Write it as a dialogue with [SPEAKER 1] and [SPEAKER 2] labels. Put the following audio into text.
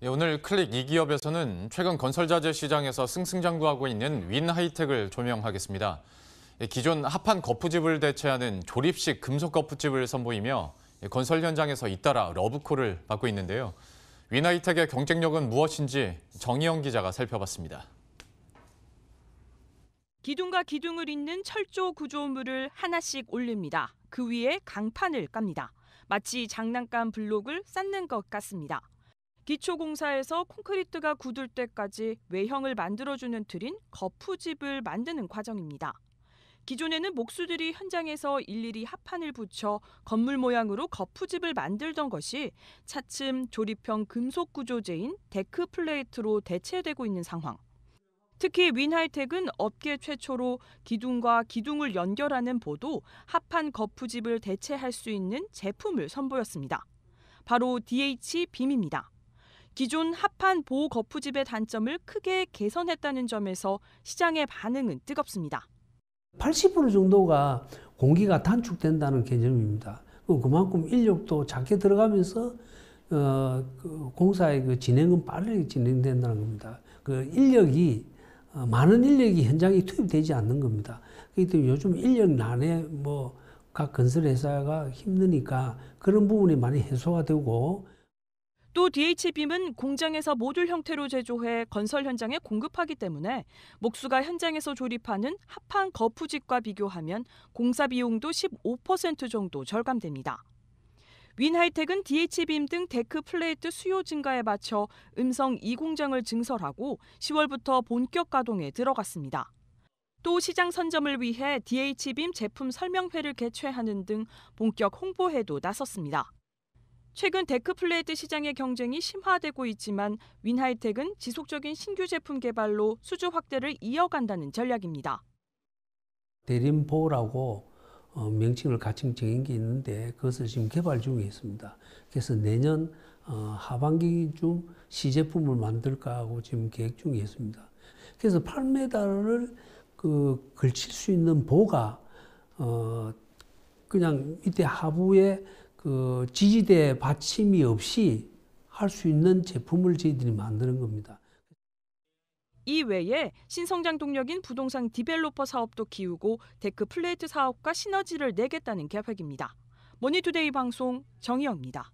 [SPEAKER 1] 예, 오늘 클릭 이 기업에서는 최근 건설자재 시장에서 승승장구하고 있는 윈 하이텍을 조명하겠습니다. 예, 기존 합판 거푸집을 대체하는 조립식 금속 거푸집을 선보이며 예, 건설 현장에서 잇따라 러브콜을 받고 있는데요. 윈 하이텍의 경쟁력은 무엇인지 정희영 기자가 살펴봤습니다.
[SPEAKER 2] 기둥과 기둥을 잇는 철조 구조물을 하나씩 올립니다. 그 위에 강판을 깝니다. 마치 장난감 블록을 쌓는 것 같습니다. 기초공사에서 콘크리트가 굳을 때까지 외형을 만들어주는 틀인 거푸집을 만드는 과정입니다. 기존에는 목수들이 현장에서 일일이 합판을 붙여 건물 모양으로 거푸집을 만들던 것이 차츰 조립형 금속 구조재인 데크 플레이트로 대체되고 있는 상황. 특히 윈하이텍은 업계 최초로 기둥과 기둥을 연결하는 보도 합판 거푸집을 대체할 수 있는 제품을 선보였습니다. 바로 DH 빔입니다. 기존 합판 보호 거푸집의 단점을 크게 개선했다는 점에서 시장의 반응은 뜨겁습니다.
[SPEAKER 3] 80% 정도가 공기가 단축된다는 개념입니다. 그 그만큼 인력도 작게 들어가면서 어, 그 공사의 그 진행은 빠르게 진행된다는 겁니다. 그 인력이 어, 많은 인력이 현장에 투입되지 않는 겁니다. 그렇기 요즘 인력 난에 뭐각 건설 회사가 힘드니까 그런 부분이 많이 해소가 되고
[SPEAKER 2] 또 d h b m 은 공장에서 모듈 형태로 제조해 건설 현장에 공급하기 때문에 목수가 현장에서 조립하는 합판 거푸집과 비교하면 공사 비용도 15% 정도 절감됩니다. 윈하이텍은 d h b m 등 데크 플레이트 수요 증가에 맞춰 음성 2공장을 증설하고 10월부터 본격 가동에 들어갔습니다. 또 시장 선점을 위해 d h b m 제품 설명회를 개최하는 등 본격 홍보에도 나섰습니다. 최근 데크플레이트 시장의 경쟁이 심화되고 있지만 윈하이텍은 지속적인 신규 제품 개발로 수주 확대를 이어간다는 전략입니다.
[SPEAKER 3] 대림보라고 어, 명칭을 가칭적인 게 있는데 그것을 지금 개발 중에 있습니다. 그래서 내년 어, 하반기쯤 시제품을 만들까 하고 지금 계획 중에 있습니다. 그래서 8m를 그 걸칠 수 있는 보가 어, 그냥 이때 하부에 그 지지대 받침이 없이 할 수 있는 제품을 저희들이 만드는 겁니다.
[SPEAKER 2] 이 외에 신성장 동력인 부동산 디벨로퍼 사업도 키우고 데크 플레이트 사업과 시너지를 내겠다는 계획입니다. 머니투데이 방송 정희영입니다.